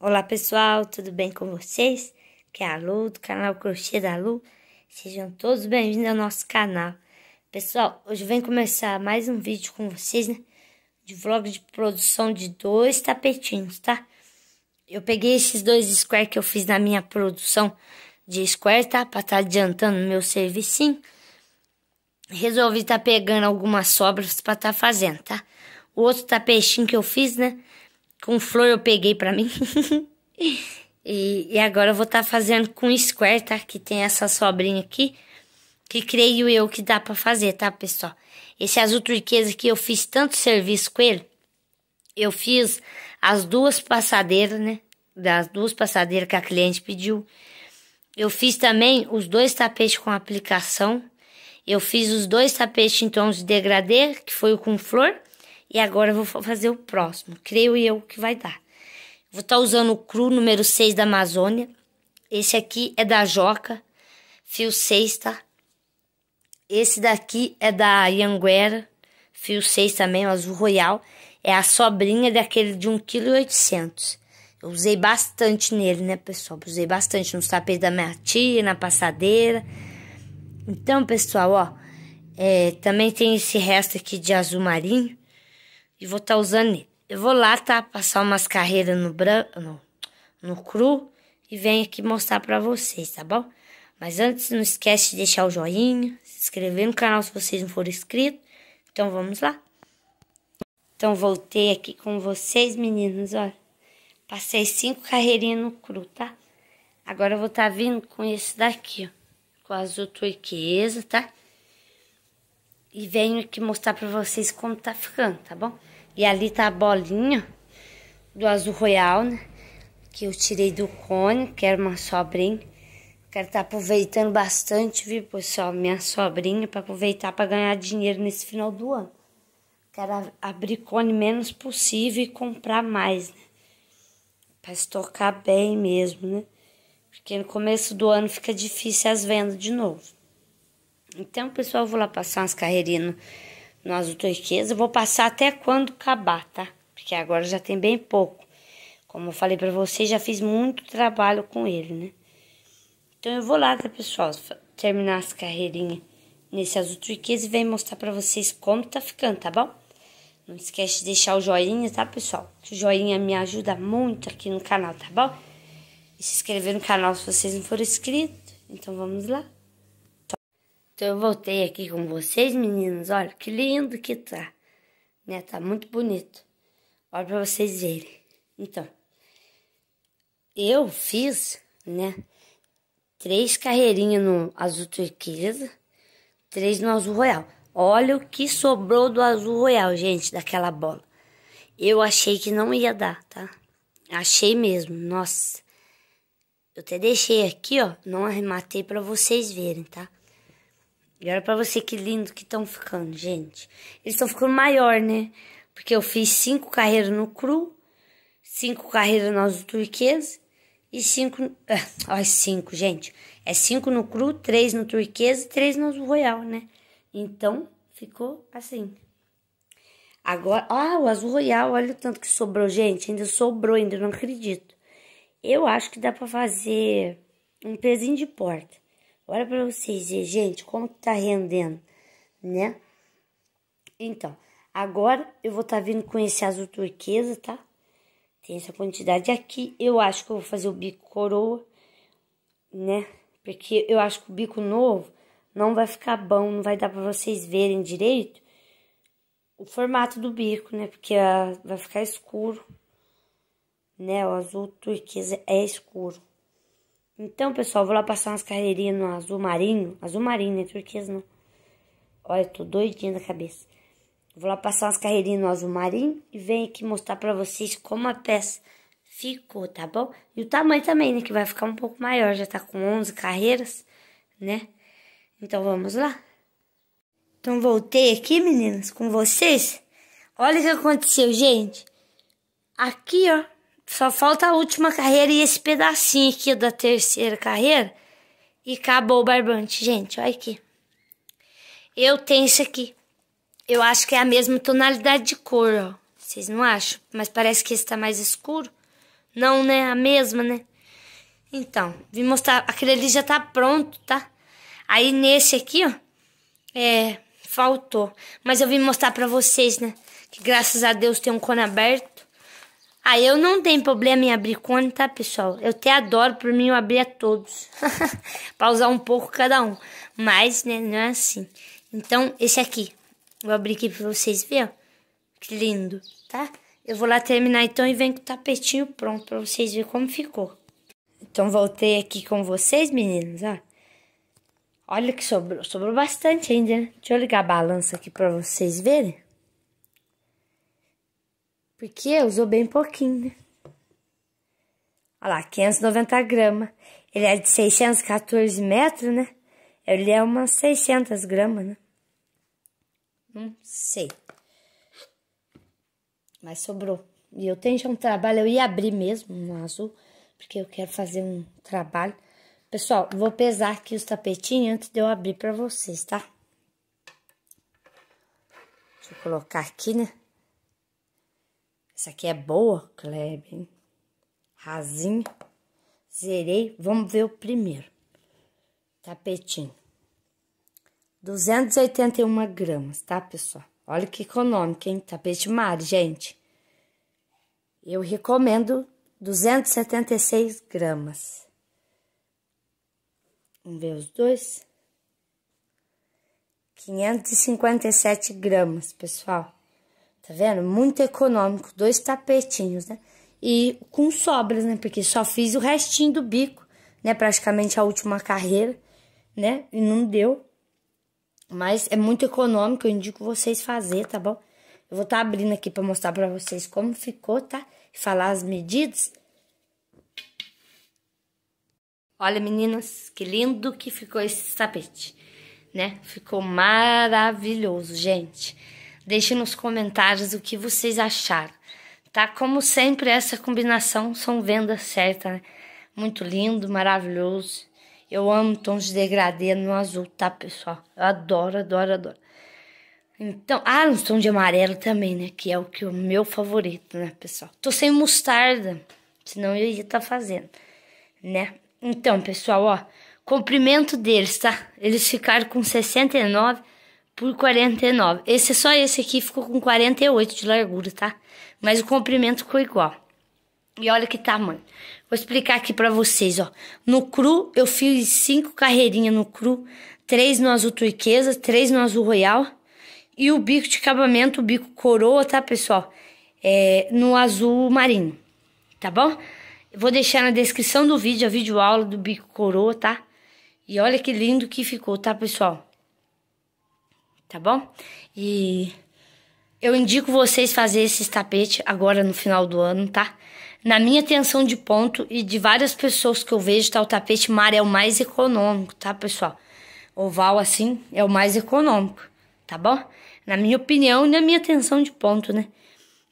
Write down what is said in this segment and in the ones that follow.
Olá pessoal, tudo bem com vocês? Que é a Lu do canal Crochê da Lu. Sejam todos bem-vindos ao nosso canal. Pessoal, hoje vem começar mais um vídeo com vocês, né? De vlog de produção de dois tapetinhos, tá? Eu peguei esses dois square que eu fiz na minha produção de square, tá? Pra estar tá adiantando meu serviço resolvi estar tá pegando algumas sobras para estar tá fazendo, tá? O outro tapetinho que eu fiz, né? Com flor eu peguei para mim. e, e, agora eu vou estar tá fazendo com square, tá? Que tem essa sobrinha aqui. Que creio eu que dá para fazer, tá, pessoal? Esse azul turquesa aqui eu fiz tanto serviço com ele. Eu fiz as duas passadeiras, né? Das duas passadeiras que a cliente pediu. Eu fiz também os dois tapetes com aplicação eu fiz os dois tapetes em tons de degradê, que foi o com flor, e agora eu vou fazer o próximo. Creio eu que vai dar. Vou estar tá usando o cru número 6 da Amazônia. Esse aqui é da Joca, fio 6, tá? Esse daqui é da Yanguera, fio 6 também, o azul royal. É a sobrinha daquele de 1,8 kg. Eu usei bastante nele, né, pessoal? Usei bastante nos tapetes da minha tia, na passadeira. Então, pessoal, ó, é, também tem esse resto aqui de azul marinho. E vou estar tá usando ele. Eu vou lá, tá? Passar umas carreiras no branco, no, no cru. E venho aqui mostrar pra vocês, tá bom? Mas antes, não esquece de deixar o joinha, se inscrever no canal se vocês não forem inscritos. Então, vamos lá. Então, voltei aqui com vocês, meninos, ó. Passei cinco carreirinhas no cru, tá? Agora eu vou estar tá vindo com esse daqui, ó com azul turquesa, tá? E venho aqui mostrar pra vocês como tá ficando, tá bom? E ali tá a bolinha do azul royal, né? Que eu tirei do cone, que era uma sobrinha. Quero estar tá aproveitando bastante, viu, pessoal? Minha sobrinha, para aproveitar para ganhar dinheiro nesse final do ano. Quero abrir cone menos possível e comprar mais, né? Pra estocar bem mesmo, né? Porque no começo do ano fica difícil as vendas de novo. Então, pessoal, eu vou lá passar umas carreirinhas no, no azul turquesa. vou passar até quando acabar, tá? Porque agora já tem bem pouco. Como eu falei para vocês, já fiz muito trabalho com ele, né? Então eu vou lá, tá, pessoal? Terminar as carreirinhas nesse azul turquesa e venho mostrar para vocês como tá ficando, tá bom? Não esquece de deixar o joinha, tá, pessoal? Que o joinha me ajuda muito aqui no canal, tá bom? e se inscrever no canal se vocês não forem inscritos. Então vamos lá. Então, então eu voltei aqui com vocês, meninos. Olha que lindo que tá. Né? Tá muito bonito. Olha pra vocês verem. Então, eu fiz, né? Três carreirinhas no azul turquesa, três no azul royal. Olha o que sobrou do azul royal, gente, daquela bola. Eu achei que não ia dar, tá? Achei mesmo, nossa. Eu até deixei aqui, ó. Não arrematei para vocês verem, tá? E olha pra você que lindo que estão ficando, gente. Eles estão ficando maior, né? Porque eu fiz cinco carreiras no cru, cinco carreiras no azul turquesa e cinco... Ah, cinco, gente. É cinco no cru, três no turquesa e três no azul royal, né? Então, ficou assim. Agora, ah, o azul royal, olha o tanto que sobrou, gente. Ainda sobrou, ainda não acredito. Eu acho que dá para fazer um pezinho de porta. Olha para vocês, gente, como que tá rendendo, né? Então, agora eu vou estar tá vindo com esse azul turquesa, tá? Tem essa quantidade aqui. Eu acho que eu vou fazer o bico coroa, né? Porque eu acho que o bico novo não vai ficar bom, não vai dar para vocês verem direito o formato do bico, né? Porque ah, vai ficar escuro né? O azul turquesa é escuro. Então, pessoal, vou lá passar umas carreirinhas no azul marinho. Azul marinho, né? Turquesa não. Olha, tô doidinha da cabeça. Vou lá passar umas carreirinhas no azul marinho e venho aqui mostrar pra vocês como a peça ficou, tá bom? E o tamanho também, né? Que vai ficar um pouco maior, já tá com 11 carreiras, né? Então, vamos lá. Então, voltei aqui, meninas, com vocês. Olha o que aconteceu, gente. Aqui, ó. Só falta a última carreira e esse pedacinho aqui da terceira carreira. E acabou o barbante, gente. Olha aqui. Eu tenho isso aqui. Eu acho que é a mesma tonalidade de cor, ó. Vocês não acham? Mas parece que esse tá mais escuro. Não, né? A mesma, né? Então, vim mostrar. Aquele ali já tá pronto, tá? Aí nesse aqui, ó, é, faltou. Mas eu vim mostrar pra vocês, né? Que graças a Deus tem um cone aberto. Aí ah, eu não tenho problema em abrir conta, tá, pessoal? Eu até adoro, por mim eu abrir a todos. usar um pouco cada um. Mas, né, não é assim. Então, esse aqui. Vou abrir aqui pra vocês verem, ó. Que lindo, tá? Eu vou lá terminar então e venho com o tapetinho pronto pra vocês verem como ficou. Então, voltei aqui com vocês, meninas, ó. Olha que sobrou, sobrou bastante ainda, né? Deixa eu ligar a balança aqui pra vocês verem. Porque usou bem pouquinho, né? Olha lá, 590 gramas. Ele é de 614 metros, né? Ele é umas 600 gramas, né? Não sei. Mas sobrou. E eu tenho já um trabalho, eu ia abrir mesmo um azul, porque eu quero fazer um trabalho. Pessoal, vou pesar aqui os tapetinhos antes de eu abrir pra vocês, tá? Deixa eu colocar aqui, né? Essa aqui é boa, Kleber. Rasinho. Zerei. Vamos ver o primeiro. Tapetinho. 281 gramas, tá, pessoal? Olha que econômico, hein? Tapete mar. gente. Eu recomendo 276 gramas. Vamos ver os dois. 557 gramas, pessoal. Tá vendo? Muito econômico, dois tapetinhos, né? E com sobras, né? Porque só fiz o restinho do bico, né? Praticamente a última carreira, né? E não deu. Mas é muito econômico, eu indico vocês fazer, tá bom? Eu vou estar tá abrindo aqui para mostrar para vocês como ficou, tá? E falar as medidas. Olha, meninas, que lindo que ficou esse tapete, né? Ficou maravilhoso, gente. Deixe nos comentários o que vocês acharam, tá? Como sempre, essa combinação são vendas certas, né? Muito lindo, maravilhoso. Eu amo tons de degradê no azul, tá, pessoal? Eu adoro, adoro, adoro. Então, ah, um tom de amarelo também, né? Que é o que o meu favorito, né, pessoal? Tô sem mostarda, senão eu ia estar tá fazendo, né? Então, pessoal, ó, comprimento deles, tá? Eles ficaram com 69 por 49. Esse é só esse aqui ficou com 48 de largura, tá? Mas o comprimento ficou igual. E olha que tamanho. Vou explicar aqui para vocês, ó. No cru, eu fiz cinco carreirinhas no cru, três no azul turquesa, três no azul royal. E o bico de acabamento, o bico coroa, tá, pessoal? É, no azul marinho, tá bom? Eu vou deixar na descrição do vídeo a videoaula do bico coroa, tá? E olha que lindo que ficou, tá, pessoal? tá bom? E eu indico vocês fazer esses tapetes agora no final do ano, tá? Na minha atenção de ponto e de várias pessoas que eu vejo, tá o tapete mar é o mais econômico, tá, pessoal? Oval assim é o mais econômico, tá bom? Na minha opinião e na minha atenção de ponto, né?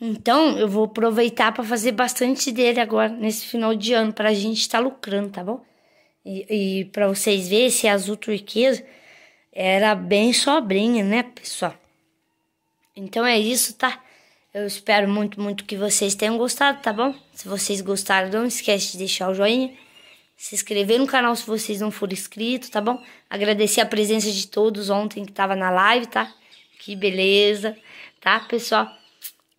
Então, eu vou aproveitar para fazer bastante dele agora, nesse final de ano, para a gente estar tá lucrando, tá bom? E, e para vocês verem esse azul turquesa, era bem sobrinha, né, pessoal? Então é isso, tá? Eu espero muito, muito que vocês tenham gostado, tá bom? Se vocês gostaram, não esquece de deixar o joinha, se inscrever no canal se vocês não forem inscritos, tá bom? Agradecer a presença de todos ontem que tava na live, tá? Que beleza, tá, pessoal?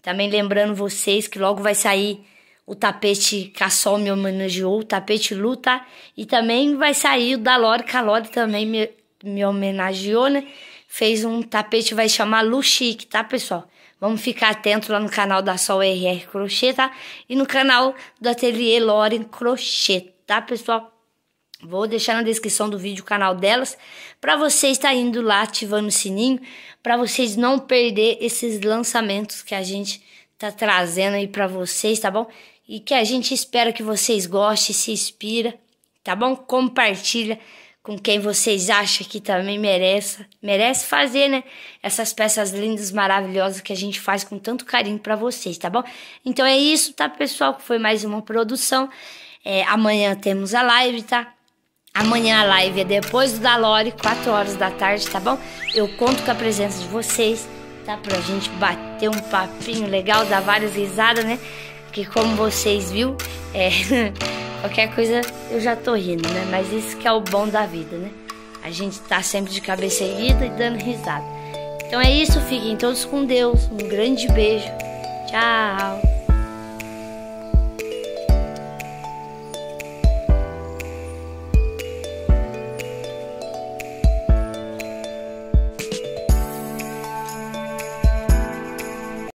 Também lembrando vocês que logo vai sair o tapete Cassol me homenageou, o tapete Lu, tá? E também vai sair o da Lore, que a Lore também me me homenageou, né? Fez um tapete, vai chamar Luchique, tá, pessoal? Vamos ficar atento lá no canal da Sol RR Crochê, tá? E no canal do Ateliê Loren Crochê, tá, pessoal? Vou deixar na descrição do vídeo o canal delas para vocês estar indo lá ativando o sininho para vocês não perder esses lançamentos que a gente tá trazendo aí para vocês, tá bom? E que a gente espera que vocês gostem, se inspira, tá bom? Compartilha com quem vocês acham que também merece, merece fazer, né? Essas peças lindas, maravilhosas que a gente faz com tanto carinho para vocês, tá bom? Então é isso, tá, pessoal? Foi mais uma produção. É, amanhã temos a live, tá? Amanhã a live é depois do Dalore, 4 horas da tarde, tá bom? Eu conto com a presença de vocês, tá? Pra gente bater um papinho legal, dar várias risadas, né? Porque como vocês viu, é... Qualquer coisa eu já tô rindo, né? Mas isso que é o bom da vida, né? A gente tá sempre de cabeça erguida e dando risada. Então é isso, fiquem todos com Deus. Um grande beijo. Tchau.